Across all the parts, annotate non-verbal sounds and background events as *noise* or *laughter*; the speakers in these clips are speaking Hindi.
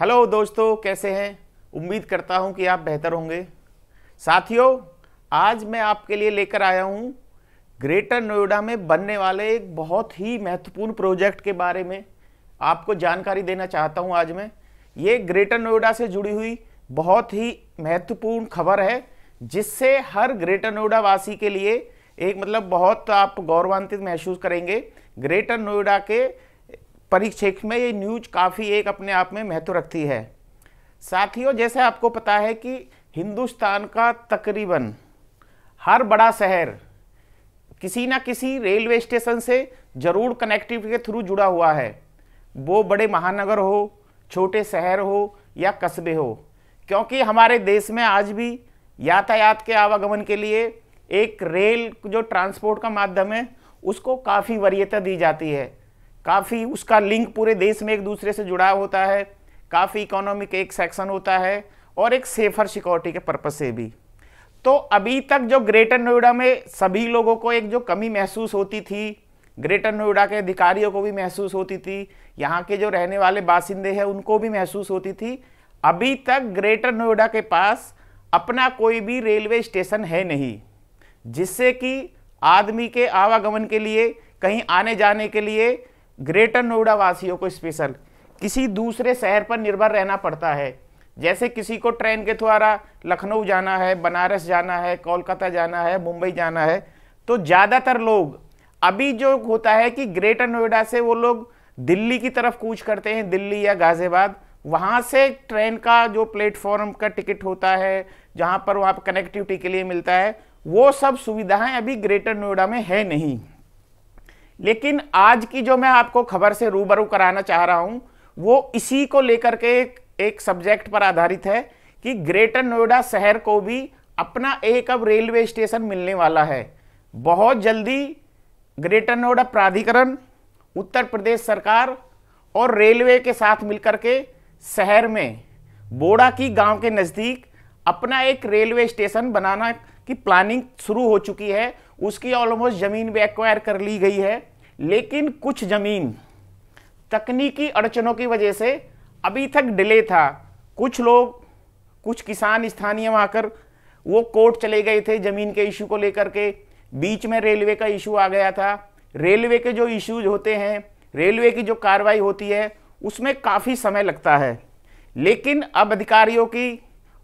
हेलो दोस्तों कैसे हैं उम्मीद करता हूं कि आप बेहतर होंगे साथियों आज मैं आपके लिए लेकर आया हूं ग्रेटर नोएडा में बनने वाले एक बहुत ही महत्वपूर्ण प्रोजेक्ट के बारे में आपको जानकारी देना चाहता हूं आज मैं ये ग्रेटर नोएडा से जुड़ी हुई बहुत ही महत्वपूर्ण खबर है जिससे हर ग्रेटर नोएडा वासी के लिए एक मतलब बहुत आप गौरवान्वित महसूस करेंगे ग्रेटर नोएडा के परिक्षेत्र में ये न्यूज़ काफ़ी एक अपने आप में महत्व रखती है साथियों जैसे आपको पता है कि हिंदुस्तान का तकरीबन हर बड़ा शहर किसी ना किसी रेलवे स्टेशन से ज़रूर कनेक्टिविटी के थ्रू जुड़ा हुआ है वो बड़े महानगर हो छोटे शहर हो या कस्बे हो क्योंकि हमारे देश में आज भी यातायात के आवागमन के लिए एक रेल जो ट्रांसपोर्ट का माध्यम है उसको काफ़ी वरीयता दी जाती है काफ़ी उसका लिंक पूरे देश में एक दूसरे से जुड़ा होता है काफ़ी इकोनॉमिक एक सेक्शन होता है और एक सेफर सिक्योरिटी के पर्पज से भी तो अभी तक जो ग्रेटर नोएडा में सभी लोगों को एक जो कमी महसूस होती थी ग्रेटर नोएडा के अधिकारियों को भी महसूस होती थी यहाँ के जो रहने वाले बासिंदे हैं उनको भी महसूस होती थी अभी तक ग्रेटर नोएडा के पास अपना कोई भी रेलवे स्टेशन है नहीं जिससे कि आदमी के आवागमन के लिए कहीं आने जाने के लिए ग्रेटर नोएडा वासियों को स्पेशल किसी दूसरे शहर पर निर्भर रहना पड़ता है जैसे किसी को ट्रेन के द्वारा लखनऊ जाना है बनारस जाना है कोलकाता जाना है मुंबई जाना है तो ज़्यादातर लोग अभी जो होता है कि ग्रेटर नोएडा से वो लोग दिल्ली की तरफ कूच करते हैं दिल्ली या गाज़ियाबाद वहाँ से ट्रेन का जो प्लेटफॉर्म का टिकट होता है जहाँ पर वहाँ पर कनेक्टिविटी के लिए मिलता है वो सब सुविधाएं अभी ग्रेटर नोएडा में है नहीं लेकिन आज की जो मैं आपको खबर से रूबरू कराना चाह रहा हूं वो इसी को लेकर के एक, एक सब्जेक्ट पर आधारित है कि ग्रेटर नोएडा शहर को भी अपना एक अब रेलवे स्टेशन मिलने वाला है बहुत जल्दी ग्रेटर नोएडा प्राधिकरण उत्तर प्रदेश सरकार और रेलवे के साथ मिलकर के शहर में बोड़ा की गांव के नज़दीक अपना एक रेलवे स्टेशन बनाना की प्लानिंग शुरू हो चुकी है उसकी ऑलमोस्ट ज़मीन भी एक्वायर कर ली गई है लेकिन कुछ ज़मीन तकनीकी अड़चनों की वजह से अभी तक डिले था कुछ लोग कुछ किसान स्थानीय आकर वो कोर्ट चले गए थे ज़मीन के इशू को लेकर के बीच में रेलवे का इशू आ गया था रेलवे के जो इश्यूज होते हैं रेलवे की जो कार्रवाई होती है उसमें काफ़ी समय लगता है लेकिन अब अधिकारियों की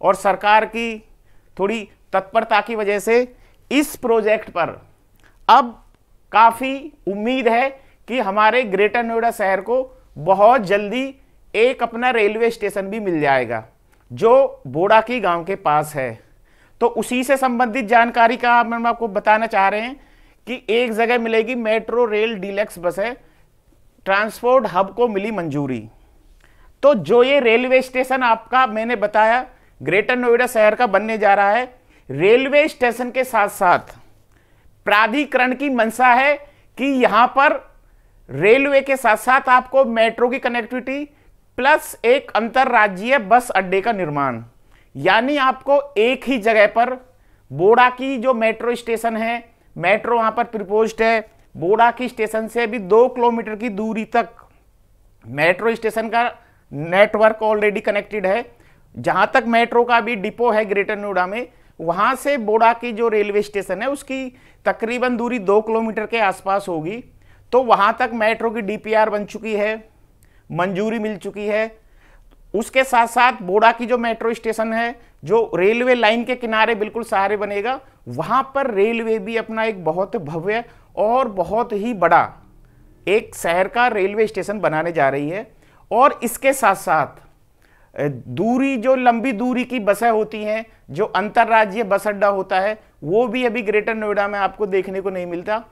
और सरकार की थोड़ी तत्परता की वजह से इस प्रोजेक्ट पर अब काफ़ी उम्मीद है कि हमारे ग्रेटर नोएडा शहर को बहुत जल्दी एक अपना रेलवे स्टेशन भी मिल जाएगा जो बोडा की गांव के पास है तो उसी से संबंधित जानकारी का हम आपको बताना चाह रहे हैं कि एक जगह मिलेगी मेट्रो रेल बस बसें ट्रांसपोर्ट हब को मिली मंजूरी तो जो ये रेलवे स्टेशन आपका मैंने बताया ग्रेटर नोएडा शहर का बनने जा रहा है रेलवे स्टेशन के साथ साथ प्राधिकरण की मंशा है कि यहां पर रेलवे के साथ साथ आपको मेट्रो की कनेक्टिविटी प्लस एक अंतर्राज्यीय बस अड्डे का निर्माण यानी आपको एक ही जगह पर बोड़ा की जो मेट्रो स्टेशन है मेट्रो वहां पर प्रपोज्ड है बोड़ा की स्टेशन से भी दो किलोमीटर की दूरी तक मेट्रो स्टेशन का नेटवर्क ऑलरेडी कनेक्टेड है जहां तक मेट्रो का भी डिपो है ग्रेटर नोएडा में वहाँ से बोड़ा की जो रेलवे स्टेशन है उसकी तकरीबन दूरी दो किलोमीटर के आसपास होगी तो वहाँ तक मेट्रो की डीपीआर बन चुकी है मंजूरी मिल चुकी है उसके साथ साथ बोड़ा की जो मेट्रो स्टेशन है जो रेलवे लाइन के किनारे बिल्कुल सहारे बनेगा वहाँ पर रेलवे भी अपना एक बहुत भव्य और बहुत ही बड़ा एक शहर का रेलवे स्टेशन बनाने जा रही है और इसके साथ साथ दूरी जो लंबी दूरी की बसें होती हैं जो अंतर्राज्यीय बस अड्डा होता है वो भी अभी ग्रेटर नोएडा में आपको देखने को नहीं मिलता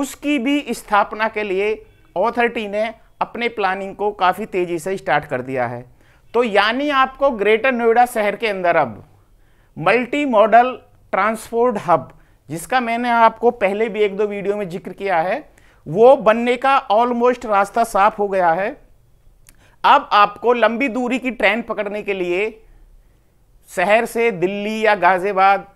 उसकी भी स्थापना के लिए ऑथरिटी ने अपने प्लानिंग को काफ़ी तेज़ी से स्टार्ट कर दिया है तो यानी आपको ग्रेटर नोएडा शहर के अंदर अब मल्टी मॉडल ट्रांसपोर्ट हब जिसका मैंने आपको पहले भी एक दो वीडियो में जिक्र किया है वो बनने का ऑलमोस्ट रास्ता साफ हो गया है अब आपको लंबी दूरी की ट्रेन पकड़ने के लिए शहर से दिल्ली या गाजियाबाद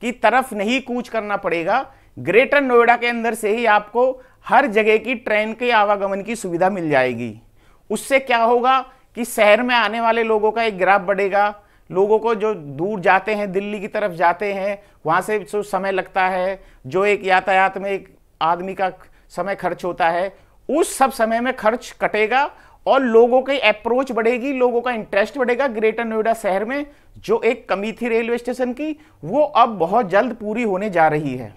की तरफ नहीं कूच करना पड़ेगा ग्रेटर नोएडा के अंदर से ही आपको हर जगह की ट्रेन के आवागमन की सुविधा मिल जाएगी उससे क्या होगा कि शहर में आने वाले लोगों का एक ग्राफ बढ़ेगा लोगों को जो दूर जाते हैं दिल्ली की तरफ जाते हैं वहाँ से जो समय लगता है जो एक यातायात में एक आदमी का समय खर्च होता है उस सब समय में खर्च कटेगा और लोगों की अप्रोच बढ़ेगी लोगों का इंटरेस्ट बढ़ेगा ग्रेटर नोएडा शहर में जो एक कमी थी रेलवे स्टेशन की वो अब बहुत जल्द पूरी होने जा रही है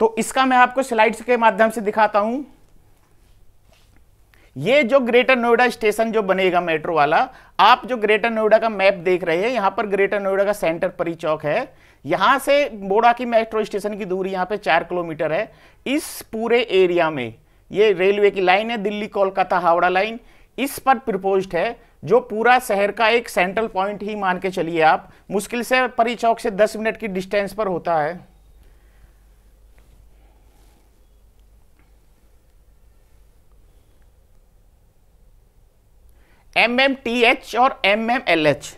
तो इसका मैं आपको स्लाइड्स के माध्यम से दिखाता हूं ये जो ग्रेटर नोएडा स्टेशन जो बनेगा मेट्रो वाला आप जो ग्रेटर नोएडा का मैप देख रहे हैं यहां पर ग्रेटर नोएडा का सेंटर परी चौक है यहां से बोड़ा की मेट्रो स्टेशन की दूरी यहां पे चार किलोमीटर है इस पूरे एरिया में ये रेलवे की लाइन है दिल्ली कोलकाता हावड़ा लाइन इस पर प्रपोज्ड है जो पूरा शहर का एक सेंट्रल पॉइंट ही मान के चलिए आप मुश्किल से परी चौक से 10 मिनट की डिस्टेंस पर होता है एम एम टी एच और एम एम एल एच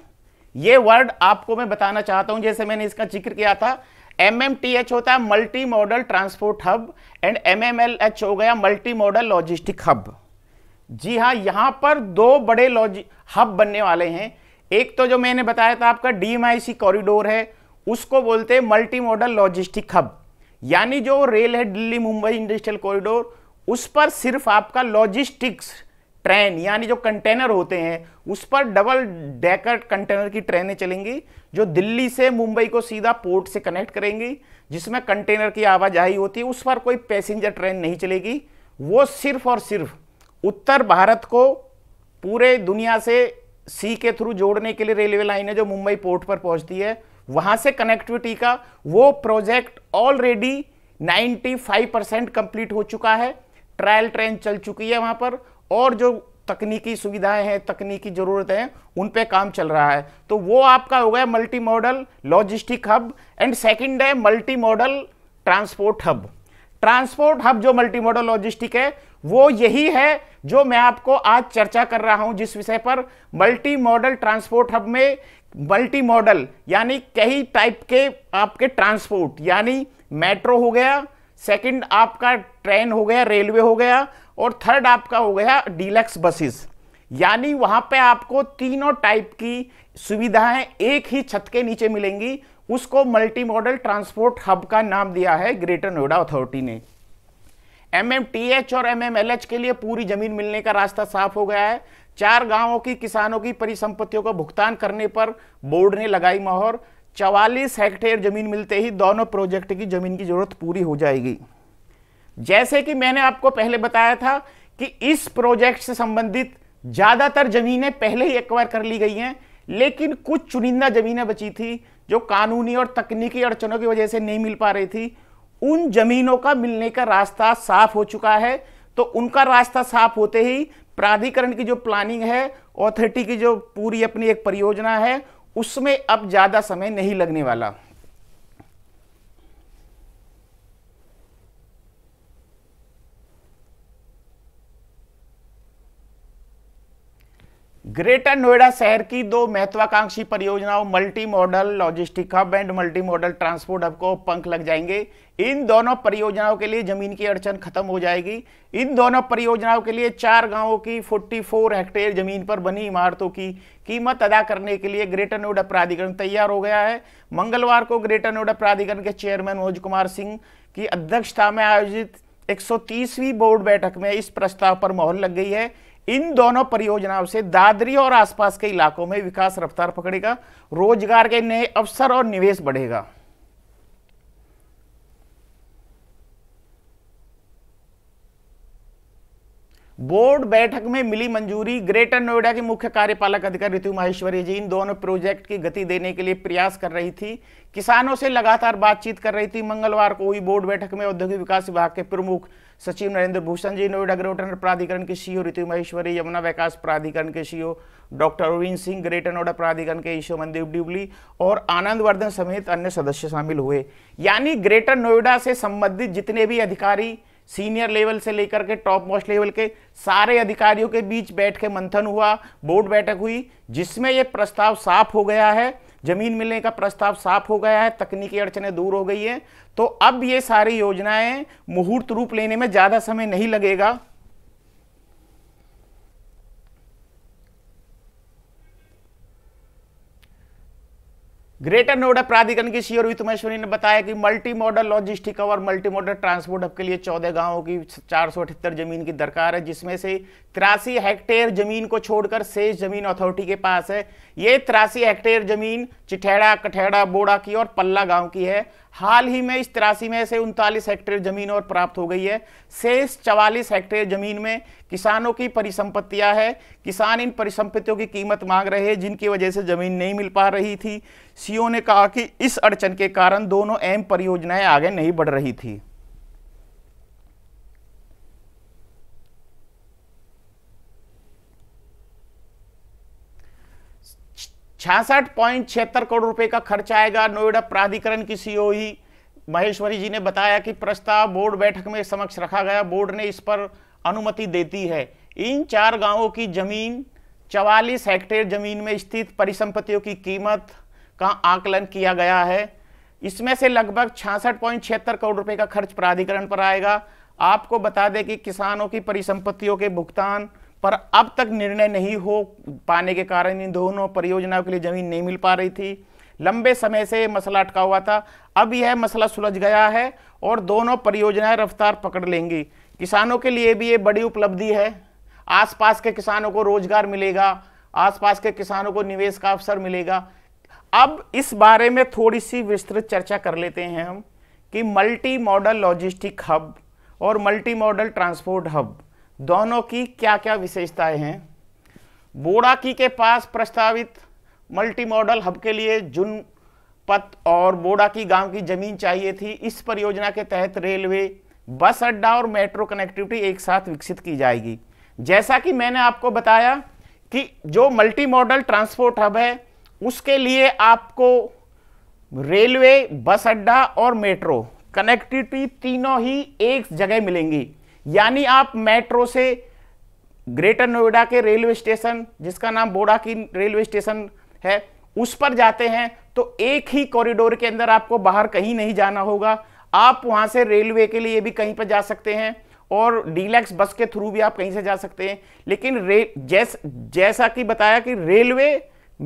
ये वर्ड आपको मैं बताना चाहता हूं जैसे मैंने इसका जिक्र किया था एम एम टी एच होता है multi modal transport hub and M M L H हो गया मल्टी मॉडल लॉजिस्टिक हब जी हाँ यहां पर दो बड़े लॉजि हब बनने वाले हैं एक तो जो मैंने बताया था आपका डी कॉरिडोर है उसको बोलते हैं मल्टी मॉडल लॉजिस्टिक हब यानी जो रेल है दिल्ली मुंबई इंडस्ट्रियल कॉरिडोर उस पर सिर्फ आपका लॉजिस्टिक्स ट्रेन यानी जो कंटेनर होते हैं उस पर डबल डेकर कंटेनर की ट्रेनें चलेंगी जो दिल्ली से मुंबई को सीधा पोर्ट से कनेक्ट करेंगी जिसमें कंटेनर की आवाजाही होती है उस पर कोई पैसेंजर ट्रेन नहीं चलेगी वो सिर्फ और सिर्फ उत्तर भारत को पूरे दुनिया से सी के थ्रू जोड़ने के लिए रेलवे लाइन है जो मुंबई पोर्ट पर पहुंचती है वहां से कनेक्टिविटी का वो प्रोजेक्ट ऑलरेडी 95 परसेंट कंप्लीट हो चुका है ट्रायल ट्रेन चल चुकी है वहां पर और जो तकनीकी सुविधाएं हैं तकनीकी जरूरतें हैं उन पे काम चल रहा है तो वो आपका हो गया multi modal logistic hub and second है multi modal transport hub transport hub जो मल्टी मॉडल लॉजिस्टिक है वो यही है जो मैं आपको आज चर्चा कर रहा हूं जिस विषय पर मल्टी मॉडल ट्रांसपोर्ट हब में मल्टी मॉडल यानी कई टाइप के आपके ट्रांसपोर्ट यानी मेट्रो हो गया सेकंड आपका ट्रेन हो गया रेलवे हो गया और थर्ड आपका हो गया डीलक्स बसेस यानी वहां पे आपको तीनों टाइप की सुविधाएं एक ही छत के नीचे मिलेंगी उसको मल्टी मॉडल ट्रांसपोर्ट हब का नाम दिया है ग्रेटर नोएडा अथॉरिटी ने एमएमटीएच और एमएमएलएच के लिए पूरी जमीन मिलने का रास्ता साफ हो गया है चार गांवों की किसानों की परिसंपत्तियों का भुगतान करने पर बोर्ड ने लगाई मोहर चवालीस हेक्टेयर जमीन मिलते ही दोनों प्रोजेक्ट की जमीन की जरूरत पूरी हो जाएगी जैसे कि मैंने आपको पहले बताया था कि इस प्रोजेक्ट से संबंधित ज़्यादातर ज़मीनें पहले ही एक्वायर कर ली गई हैं लेकिन कुछ चुनिंदा ज़मीनें बची थी जो कानूनी और तकनीकी अड़चनों की वजह से नहीं मिल पा रही थी उन जमीनों का मिलने का रास्ता साफ हो चुका है तो उनका रास्ता साफ होते ही प्राधिकरण की जो प्लानिंग है ऑथोरिटी की जो पूरी अपनी एक परियोजना है उसमें अब ज़्यादा समय नहीं लगने वाला ग्रेटर नोएडा शहर की दो महत्वाकांक्षी परियोजनाओं multi modal logistic hub and multi modal transport hub को पंख लग जाएंगे इन दोनों परियोजनाओं के लिए जमीन की अड़चन खत्म हो जाएगी इन दोनों परियोजनाओं के लिए चार गांवों की 44 हेक्टेयर जमीन पर बनी इमारतों की कीमत अदा करने के लिए ग्रेटर नोएडा प्राधिकरण तैयार हो गया है मंगलवार को ग्रेटर नोएडा प्राधिकरण के चेयरमैन मनोज कुमार सिंह की अध्यक्षता में आयोजित एक बोर्ड बैठक में इस प्रस्ताव पर मोहर लग गई है इन दोनों परियोजनाओं से दादरी और आसपास के इलाकों में विकास रफ्तार पकड़ेगा रोजगार के नए अवसर और निवेश बढ़ेगा बोर्ड बैठक में मिली मंजूरी ग्रेटर नोएडा के मुख्य कार्यपालक अधिकारी ऋतु माहेश्वरी जी इन दोनों प्रोजेक्ट की गति देने के लिए प्रयास कर रही थी किसानों से लगातार बातचीत कर रही थी मंगलवार को हुई बोर्ड बैठक में औद्योगिक विकास विभाग के प्रमुख सचिव नरेंद्र भूषण जी नोएडा ग्रेटर प्राधिकरण के सीईओ e रितु महेश्वरी यमुना विकास प्राधिकरण के CEO e doctor Arvind Singh greater Noida प्राधिकरण के ईशो मनदीप डिबली और आनंद वर्धन समेत अन्य सदस्य शामिल हुए यानी ग्रेटर नोएडा से संबंधित जितने भी अधिकारी सीनियर लेवल से लेकर के टॉप मोस्ट लेवल के सारे अधिकारियों के बीच बैठ के मंथन हुआ बोर्ड बैठक हुई जिसमें ये प्रस्ताव साफ हो गया है जमीन मिलने का प्रस्ताव साफ हो गया है तकनीकी अड़चने दूर हो गई है तो अब ये सारी योजनाएं मुहूर्त रूप लेने में ज़्यादा समय नहीं लगेगा ग्रेटर नोएडा प्राधिकरण की सीओ रोहित महेश्वरी ने बताया कि मल्टी मॉडल लॉजिस्टिक और मल्टी मॉडल ट्रांसपोर्ट हब के लिए चौदह गांवों की चार जमीन की दरकार है जिसमें से तिरासी हेक्टेयर जमीन को छोड़कर शेष जमीन अथॉरिटी के पास है ये तिरासी हेक्टेयर जमीन चिठेड़ा कठेड़ा बोड़ा की और पल्ला गांव की है हाल ही में इस तिरासी में से उनतालीस हेक्टेयर जमीन और प्राप्त हो गई है शेष चवालीस हेक्टेयर जमीन में किसानों की परिसंपत्तियां है किसान इन परिसंपत्तियों की कीमत मांग रहे हैं जिनकी वजह से जमीन नहीं मिल पा रही थी सीओ ने कहा कि इस अड़चन के कारण दोनों अहम परियोजनाएं आगे नहीं बढ़ रही थी छियासठ पॉइंट छिहत्तर करोड़ रुपए का खर्च आएगा नोएडा प्राधिकरण की ही महेश्वरी जी ने बताया कि प्रस्ताव बोर्ड बैठक में समक्ष रखा गया बोर्ड ने इस पर अनुमति देती है इन चार गांवों की जमीन चवालीस हेक्टेयर जमीन में स्थित परिसंपत्तियों की कीमत का आकलन किया गया है इसमें से लगभग छियासठ पॉइंट छिहत्तर करोड़ रुपए का खर्च प्राधिकरण पर आएगा आपको बता दें कि किसानों की परिसंपत्तियों के भुगतान पर अब तक निर्णय नहीं हो पाने के कारण इन दोनों परियोजनाओं के लिए जमीन नहीं मिल पा रही थी लंबे समय से मसला अटका हुआ था अब यह मसला सुलझ गया है और दोनों परियोजनाएं रफ्तार पकड़ लेंगी किसानों के लिए भी ये बड़ी उपलब्धि है आसपास के किसानों को रोजगार मिलेगा आसपास के किसानों को निवेश का अवसर मिलेगा अब इस बारे में थोड़ी सी विस्तृत चर्चा कर लेते हैं हम कि मल्टी मॉडल लॉजिस्टिक हब और मल्टी मॉडल ट्रांसपोर्ट हब दोनों की क्या क्या विशेषताएं हैं बोड़ाकी के पास प्रस्तावित मल्टी मॉडल हब के लिए जुन पथ और बोड़ाकी गांव की जमीन चाहिए थी इस परियोजना के तहत रेलवे बस अड्डा और मेट्रो कनेक्टिविटी एक साथ विकसित की जाएगी जैसा कि मैंने आपको बताया कि जो मल्टी मॉडल ट्रांसपोर्ट हब है उसके लिए आपको रेलवे बस अड्डा और मेट्रो कनेक्टिविटी तीनों ही एक जगह मिलेंगी यानी आप मेट्रो से ग्रेटर नोएडा के रेलवे स्टेशन जिसका नाम बोडा की रेलवे स्टेशन है उस पर जाते हैं तो एक ही कॉरिडोर के अंदर आपको बाहर कहीं नहीं जाना होगा आप वहां से रेलवे के लिए भी कहीं पर जा सकते हैं और डीलैक्स बस के थ्रू भी आप कहीं से जा सकते हैं लेकिन रे जैस जैसा कि बताया कि रेलवे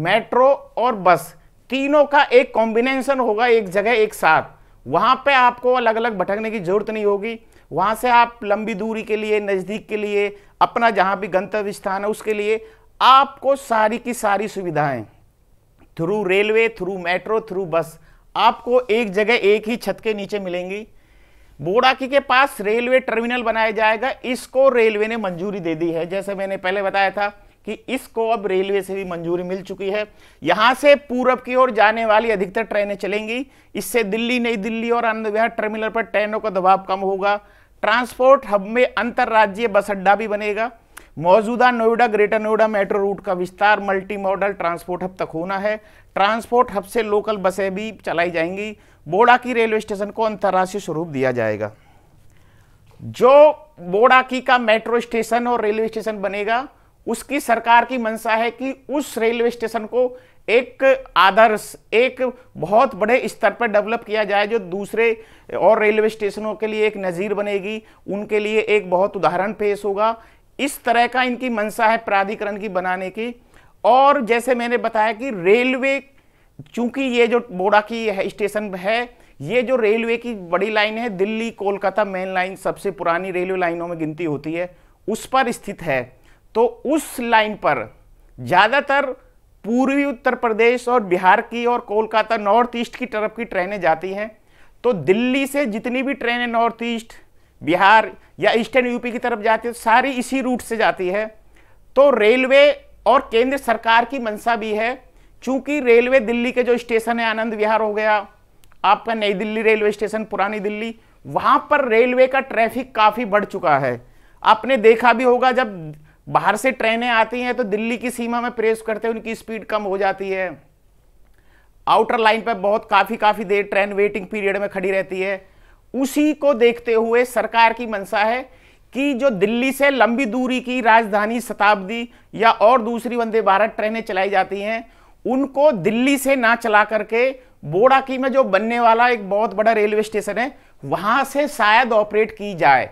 मेट्रो और बस तीनों का एक कॉम्बिनेशन होगा एक जगह एक साथ वहां पे आपको अलग अलग भटकने की जरूरत नहीं होगी वहाँ से आप लंबी दूरी के लिए नज़दीक के लिए अपना जहाँ भी गंतव्य स्थान है उसके लिए आपको सारी की सारी सुविधाएं through railway through metro through bus आपको एक जगह एक ही छत के नीचे मिलेंगी बोड़ाकी के पास रेलवे टर्मिनल बनाया जाएगा इसको रेलवे ने मंजूरी दे दी है जैसे मैंने पहले बताया था कि इसको अब रेलवे से भी मंजूरी मिल चुकी है यहाँ से पूरब की ओर जाने वाली अधिकतर ट्रेनें चलेंगी इससे दिल्ली नई दिल्ली और आनंद विहार टर्मिनल पर ट्रेनों का दबाव कम होगा ट्रांसपोर्ट हब में अंतर्राज्यीय बस अड्डा भी बनेगा मौजूदा Noida greater Noida metro route का विस्तार मल्टी मॉडल ट्रांसपोर्ट हब तक होना है ट्रांसपोर्ट हब से लोकल बसें भी चलाई जाएंगी बोड़ा की रेलवे स्टेशन को अंतर्राष्ट्रीय स्वरूप दिया जाएगा जो बोड़ा की का मेट्रो स्टेशन और रेलवे स्टेशन बनेगा उसकी सरकार की मंशा है कि उस रेलवे स्टेशन को एक आदर्श एक बहुत बड़े स्तर पर डेवलप किया जाए जो दूसरे और रेलवे स्टेशनों के लिए एक नज़ीर बनेगी उनके लिए एक बहुत उदाहरण पेश होगा इस तरह का इनकी मंशा है प्राधिकरण की बनाने की और जैसे मैंने बताया कि रेलवे चूंकि ये जो बोड़ा की है, स्टेशन है ये जो रेलवे की बड़ी लाइन है दिल्ली कोलकाता मेन लाइन सबसे पुरानी रेलवे लाइनों में गिनती होती है उस पर स्थित है तो उस लाइन पर ज़्यादातर पूर्वी उत्तर प्रदेश और बिहार की और कोलकाता नॉर्थ ईस्ट की तरफ की ट्रेनें जाती हैं तो दिल्ली से जितनी भी ट्रेनें नॉर्थ ईस्ट बिहार या ईस्टर्न यूपी की तरफ जाती है सारी इसी रूट से जाती है तो रेलवे और केंद्र सरकार की मंशा भी है चूंकि रेलवे दिल्ली के जो स्टेशन है आनंद विहार हो गया आपका नई दिल्ली रेलवे स्टेशन पुरानी दिल्ली वहाँ पर रेलवे का ट्रैफिक काफ़ी बढ़ चुका है आपने देखा भी होगा जब बाहर से ट्रेनें आती हैं तो दिल्ली की सीमा में प्रेस करते हैं उनकी स्पीड कम हो जाती है आउटर लाइन पर बहुत काफ़ी काफ़ी देर ट्रेन वेटिंग पीरियड में खड़ी रहती है उसी को देखते हुए सरकार की मंशा है कि जो दिल्ली से लंबी दूरी की राजधानी शताब्दी या और दूसरी वंदे भारत ट्रेनें चलाई जाती हैं उनको दिल्ली से ना चला करके बोड़ाकी में जो बनने वाला एक बहुत बड़ा रेलवे स्टेशन है वहाँ से शायद ऑपरेट की जाए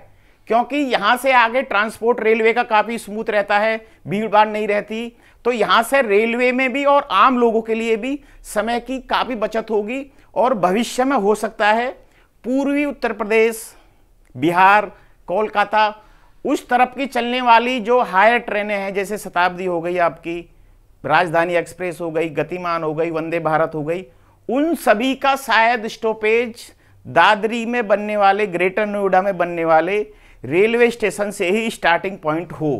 क्योंकि यहाँ से आगे ट्रांसपोर्ट रेलवे का काफ़ी स्मूथ रहता है भीड़ भाड़ नहीं रहती तो यहाँ से रेलवे में भी और आम लोगों के लिए भी समय की काफ़ी बचत होगी और भविष्य में हो सकता है पूर्वी उत्तर प्रदेश बिहार कोलकाता उस तरफ की चलने वाली जो हायर ट्रेनें हैं जैसे शताब्दी हो गई आपकी राजधानी एक्सप्रेस हो गई गतिमान हो गई वंदे भारत हो गई उन सभी का शायद स्टॉपेज दादरी में बनने वाले ग्रेटर नोएडा में बनने वाले रेलवे स्टेशन से ही स्टार्टिंग पॉइंट हो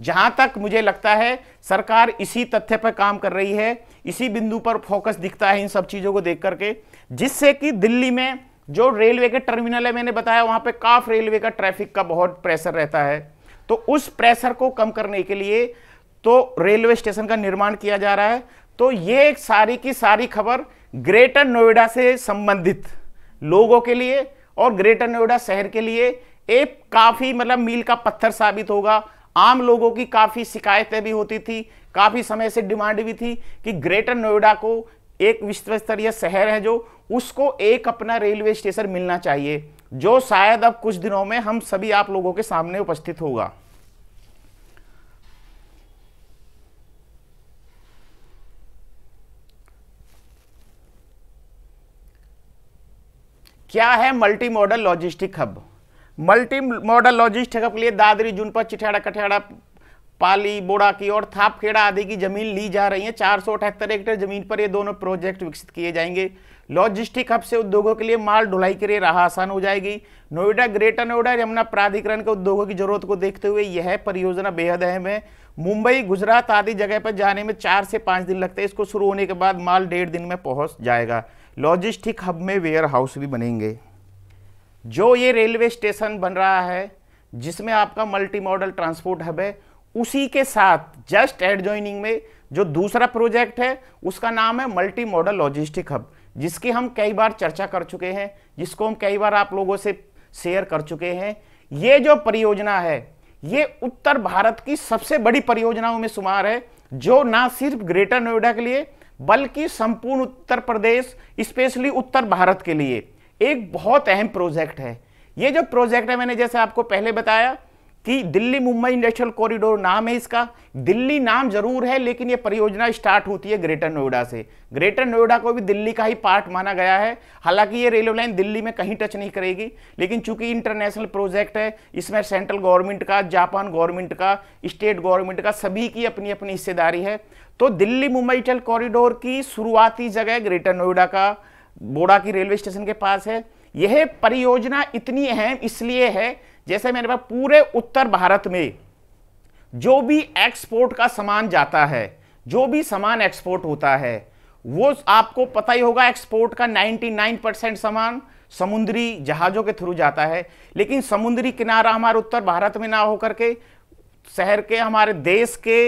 जहां तक मुझे लगता है सरकार इसी तथ्य पर काम कर रही है इसी बिंदु पर फोकस दिखता है इन सब चीज़ों को देख करके जिससे कि दिल्ली में जो रेलवे के टर्मिनल है मैंने बताया वहाँ पे काफ रेलवे का ट्रैफिक का बहुत प्रेशर रहता है तो उस प्रेशर को कम करने के लिए तो रेलवे स्टेशन का निर्माण किया जा रहा है तो ये सारी की सारी खबर ग्रेटर नोएडा से संबंधित लोगों के लिए और ग्रेटर नोएडा शहर के लिए एक काफी मतलब मील का पत्थर साबित होगा आम लोगों की काफी शिकायतें भी होती थी काफी समय से डिमांड भी थी कि ग्रेटर नोएडा को एक विश्व स्तरीय शहर है जो उसको एक अपना रेलवे स्टेशन मिलना चाहिए जो शायद अब कुछ दिनों में हम सभी आप लोगों के सामने उपस्थित होगा क्या है multi modal logistic hub multi modal logistic के लिए दादरी जुनपा चिठाड़ा कठियाड़ा पाली बोड़ा की और थापखेड़ा आदि की जमीन ली जा रही है चार सौ अठहत्तर हेक्टेयर जमीन पर ये दोनों प्रोजेक्ट विकसित किए जाएंगे लॉजिस्टिक हब से उद्योगों के लिए माल ढुलाई के लिए राह आसान हो जाएगी नोएडा ग्रेटर नोएडा यमुना प्राधिकरण के उद्योगों की जरूरत को देखते हुए यह परियोजना बेहद अहम है मुंबई गुजरात आदि जगह पर जाने में चार से पाँच दिन लगते हैं इसको शुरू होने के बाद माल डेढ़ दिन में पहुँच जाएगा लॉजिस्टिक हब में वेयर हाउस भी बनेंगे जो ये रेलवे स्टेशन बन रहा है जिसमें आपका मल्टी मॉडल ट्रांसपोर्ट हब है उसी के साथ जस्ट एड ज्वाइनिंग में जो दूसरा प्रोजेक्ट है उसका नाम है मल्टी मॉडल लॉजिस्टिक हब जिसकी हम कई बार चर्चा कर चुके हैं जिसको हम कई बार आप लोगों से शेयर कर चुके हैं ये जो परियोजना है ये उत्तर भारत की सबसे बड़ी परियोजनाओं में शुमार है जो ना सिर्फ ग्रेटर नोएडा के लिए बल्कि संपूर्ण उत्तर प्रदेश स्पेशली उत्तर भारत के लिए एक बहुत अहम प्रोजेक्ट है ये जो प्रोजेक्ट है मैंने जैसे आपको पहले बताया कि दिल्ली मुंबई इंडस्ट्रियल कॉरिडोर नाम है इसका दिल्ली नाम जरूर है लेकिन ये परियोजना स्टार्ट होती है ग्रेटर नोएडा से ग्रेटर नोएडा को भी दिल्ली का ही पार्ट माना गया है हालांकि ये रेलवे लाइन दिल्ली में कहीं टच नहीं करेगी लेकिन चूंकि इंटरनेशनल प्रोजेक्ट है इसमें सेंट्रल गवर्नमेंट का जापान गवर्नमेंट का स्टेट गवर्नमेंट का सभी की अपनी अपनी हिस्सेदारी है तो दिल्ली मुंबई इंडस्ट्रियल कॉरिडोर की शुरुआती जगह ग्रेटर नोएडा का बोड़ा की रेलवे स्टेशन के पास है यह परियोजना इतनी अहम इसलिए है जैसे मेरे पास पूरे उत्तर भारत में जो भी एक्सपोर्ट का सामान जाता है जो भी सामान एक्सपोर्ट होता है वो आपको पता ही होगा एक्सपोर्ट का 99 परसेंट सामान समुद्री जहाज़ों के थ्रू जाता है लेकिन समुद्री किनारा हमारे उत्तर भारत में ना होकर के शहर के हमारे देश के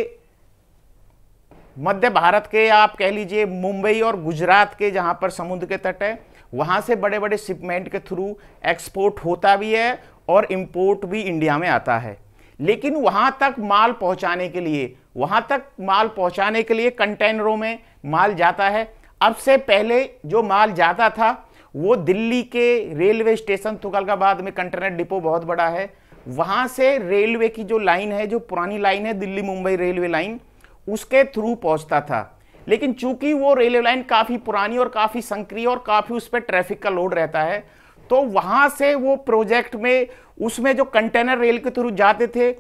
मध्य भारत के आप कह लीजिए मुंबई और गुजरात के जहाँ पर समुद्र के तट है वहाँ से बड़े बड़े शिपमेंट के थ्रू एक्सपोर्ट होता भी है और इम्पोर्ट भी इंडिया में आता है लेकिन वहाँ तक माल पहुँचाने के लिए वहाँ तक माल पहुँचाने के लिए कंटेनरों में माल जाता है अब से पहले जो माल जाता था वो दिल्ली के रेलवे स्टेशन तुगलकाबाद में कंटेनर डिपो बहुत बड़ा है वहाँ से रेलवे की जो लाइन है जो पुरानी लाइन है दिल्ली मुंबई रेलवे लाइन उसके थ्रू पहुंचता था लेकिन चूंकि वो रेलवे लाइन काफ़ी पुरानी और काफ़ी संक्रिय और काफ़ी उस पर ट्रैफिक का लोड रहता है तो वहाँ से वो प्रोजेक्ट में उसमें जो कंटेनर रेल के थ्रू जाते थे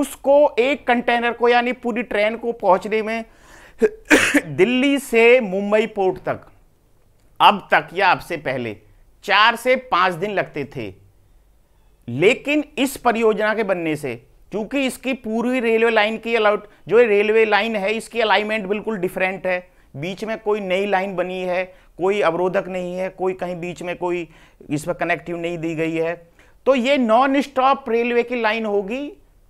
उसको एक कंटेनर को यानी पूरी ट्रेन को पहुँचने में *coughs* दिल्ली से मुंबई पोर्ट तक अब तक या अब से पहले चार से पाँच दिन लगते थे लेकिन इस परियोजना के बनने से क्योंकि इसकी पूरी रेलवे लाइन की अलाउट जो रेलवे लाइन है इसकी अलाइनमेंट बिल्कुल डिफरेंट है बीच में कोई नई लाइन बनी है कोई अवरोधक नहीं है कोई कहीं बीच में कोई इस पर कनेक्टिव नहीं दी गई है तो ये नॉन स्टॉप रेलवे की लाइन होगी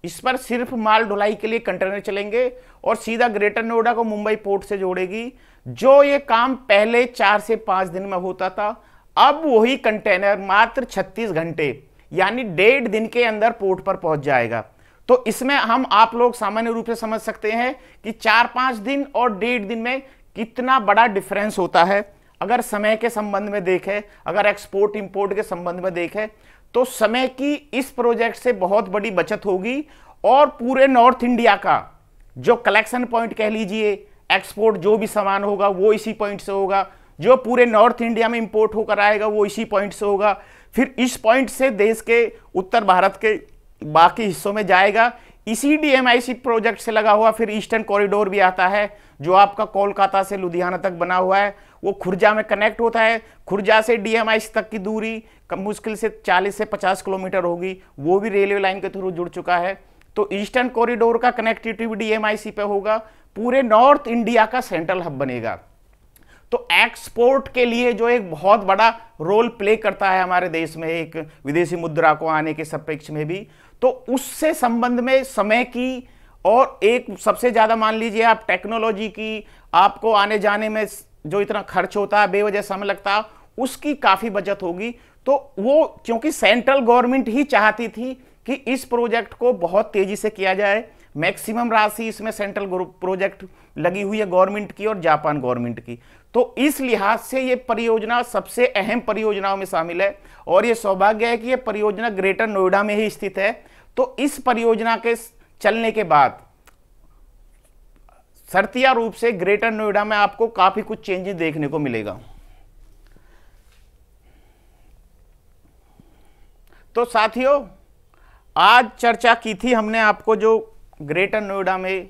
इस पर सिर्फ माल ढुलाई के लिए कंटेनर चलेंगे और सीधा ग्रेटर नोएडा को मुंबई पोर्ट से जोड़ेगी जो ये काम पहले चार से पाँच दिन में होता था अब वही कंटेनर मात्र 36 घंटे यानी डेढ़ दिन के अंदर पोर्ट पर पहुंच जाएगा तो इसमें हम आप लोग सामान्य रूप से समझ सकते हैं कि चार पांच दिन और डेढ़ दिन में कितना बड़ा डिफरेंस होता है अगर समय के संबंध में देखें अगर एक्सपोर्ट इंपोर्ट के संबंध में देखें तो समय की इस प्रोजेक्ट से बहुत बड़ी बचत होगी और पूरे नॉर्थ इंडिया का जो कलेक्शन पॉइंट कह लीजिए एक्सपोर्ट जो भी सामान होगा वो इसी पॉइंट से होगा जो पूरे नॉर्थ इंडिया में इंपोर्ट होकर आएगा वो इसी पॉइंट से होगा फिर इस पॉइंट से देश के उत्तर भारत के बाकी हिस्सों में जाएगा इसी डीएमआईसी प्रोजेक्ट से लगा हुआ फिर ईस्टर्न कॉरिडोर भी आता है जो आपका कोलकाता से लुधियाना तक बना हुआ है वो खुर्जा में कनेक्ट होता है खुर्जा से डीएमआईसी तक की दूरी कम मुश्किल से 40 से 50 किलोमीटर होगी वो भी रेलवे लाइन के थ्रू जुड़ चुका है तो ईस्टर्न कॉरिडोर का कनेक्टिविटी भी डीएमआईसी पे होगा पूरे नॉर्थ इंडिया का सेंट्रल हब बनेगा तो एक्सपोर्ट के लिए जो एक बहुत बड़ा रोल प्ले करता है हमारे देश में एक विदेशी मुद्रा को आने के सपेक्ष में भी तो उससे संबंध में समय की और एक सबसे ज़्यादा मान लीजिए आप टेक्नोलॉजी की आपको आने जाने में जो इतना खर्च होता है बेवजह समय लगता है उसकी काफ़ी बचत होगी तो वो क्योंकि सेंट्रल गवर्नमेंट ही चाहती थी कि इस प्रोजेक्ट को बहुत तेज़ी से किया जाए मैक्सिमम राशि इसमें सेंट्रल प्रोजेक्ट लगी हुई है गवर्नमेंट की और जापान गवर्नमेंट की तो इस लिहाज से ये परियोजना सबसे अहम परियोजनाओं में शामिल है और ये सौभाग्य है कि ये परियोजना ग्रेटर नोएडा में ही स्थित है तो इस परियोजना के चलने के बाद सरतिया रूप से ग्रेटर नोएडा में आपको काफ़ी कुछ चेंजेस देखने को मिलेगा तो साथियों आज चर्चा की थी हमने आपको जो ग्रेटर नोएडा में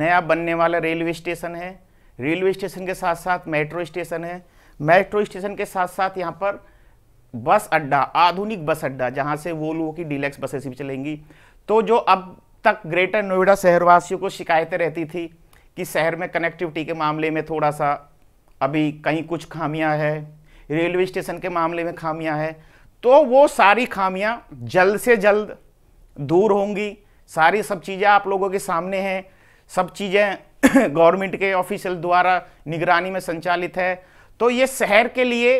नया बनने वाला रेलवे स्टेशन है रेलवे स्टेशन के साथ साथ मेट्रो स्टेशन है मेट्रो स्टेशन के साथ साथ यहाँ पर बस अड्डा आधुनिक बस अड्डा जहाँ से वो लोगों की डिलेक्स बसेस भी चलेंगी तो जो अब तक ग्रेटर नोएडा शहरवासियों को शिकायतें रहती थी कि शहर में कनेक्टिविटी के मामले में थोड़ा सा अभी कहीं कुछ खामियां है रेलवे स्टेशन के मामले में खामियां हैं तो वो सारी खामियां जल्द से जल्द दूर होंगी सारी सब चीज़ें आप लोगों के सामने हैं सब चीज़ें गवर्नमेंट के ऑफिशियल द्वारा निगरानी में संचालित है तो ये शहर के लिए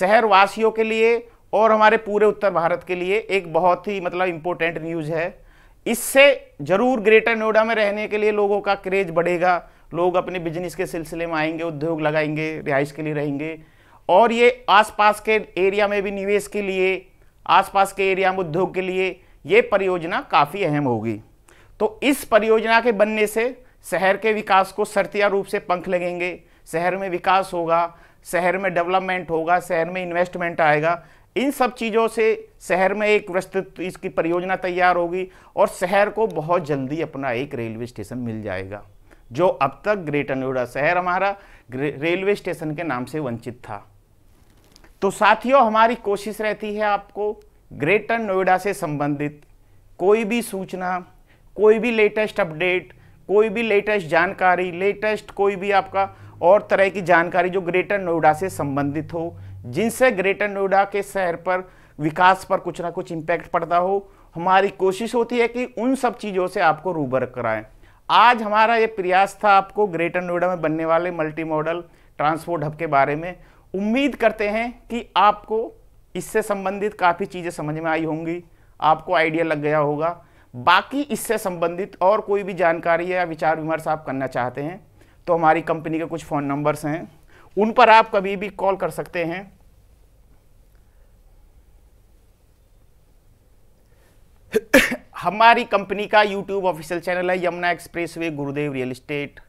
शहर वासियों के लिए और हमारे पूरे उत्तर भारत के लिए एक बहुत ही मतलब इम्पोर्टेंट न्यूज़ है इससे ज़रूर ग्रेटर नोएडा में रहने के लिए लोगों का क्रेज बढ़ेगा लोग अपने बिजनेस के सिलसिले में आएंगे उद्योग लगाएंगे रिहाइश के लिए रहेंगे और ये आसपास के एरिया में भी निवेश के लिए आसपास के एरिया में उद्योग के लिए ये परियोजना काफ़ी अहम होगी तो इस परियोजना के बनने से शहर के विकास को सरतिया रूप से पंख लगेंगे शहर में विकास होगा शहर में डेवलपमेंट होगा शहर में इन्वेस्टमेंट आएगा इन सब चीज़ों से शहर में एक विस्तृत इसकी परियोजना तैयार होगी और शहर को बहुत जल्दी अपना एक रेलवे स्टेशन मिल जाएगा जो अब तक ग्रेटर नोएडा शहर हमारा रेलवे स्टेशन के नाम से वंचित था तो साथियों हमारी कोशिश रहती है आपको ग्रेटर नोएडा से संबंधित कोई भी सूचना कोई भी लेटेस्ट अपडेट कोई भी लेटेस्ट जानकारी लेटेस्ट कोई भी आपका और तरह की जानकारी जो ग्रेटर नोएडा से संबंधित हो जिनसे ग्रेटर नोएडा के शहर पर विकास पर कुछ ना कुछ इम्पैक्ट पड़ता हो हमारी कोशिश होती है कि उन सब चीज़ों से आपको रूबर कराएं आज हमारा ये प्रयास था आपको ग्रेटर नोएडा में बनने वाले मल्टी मॉडल ट्रांसपोर्ट हब के बारे में उम्मीद करते हैं कि आपको इससे संबंधित काफ़ी चीज़ें समझ में आई होंगी आपको आइडिया लग गया होगा बाकी इससे संबंधित और कोई भी जानकारी या विचार विमर्श आप करना चाहते हैं तो हमारी कंपनी के कुछ फ़ोन नंबर्स हैं उन पर आप कभी भी कॉल कर सकते हैं हमारी कंपनी का यूट्यूब ऑफिशियल चैनल है Yamuna expressway Gurudev real estate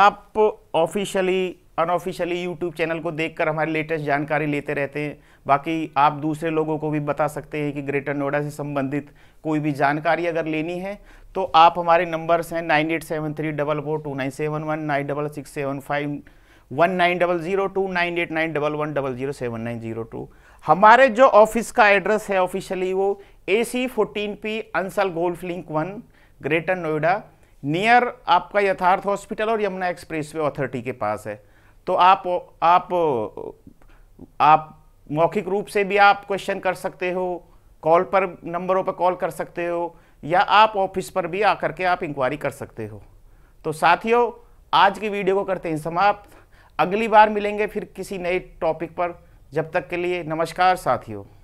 आप ऑफिशियली अनऑफिशियली यूट्यूब चैनल को देखकर हमारी लेटेस्ट जानकारी लेते रहते हैं बाकी आप दूसरे लोगों को भी बता सकते हैं कि ग्रेटर नोएडा से संबंधित कोई भी जानकारी अगर लेनी है तो आप हमारे नंबर्स हैं nine eight seven three double four two nine seven one nine double six seven five one nine double zero two nine eight nine double one double zero seven nine zero two हमारे जो ऑफिस का एड्रेस है ऑफिशियली वो A C fourteen P Ansal golf link one greater Noida near आपका यथार्थ हॉस्पिटल और यमुना एक्सप्रेस वे अथॉरिटी के पास है तो आप आप आप मौखिक रूप से भी आप क्वेश्चन कर सकते हो कॉल पर नंबरों पर कॉल कर सकते हो या आप ऑफिस पर भी आकर के आप इंक्वायरी कर सकते हो तो साथियों आज की वीडियो को करते हैं समाप्त अगली बार मिलेंगे फिर किसी नए टॉपिक पर जब तक के लिए नमस्कार साथियों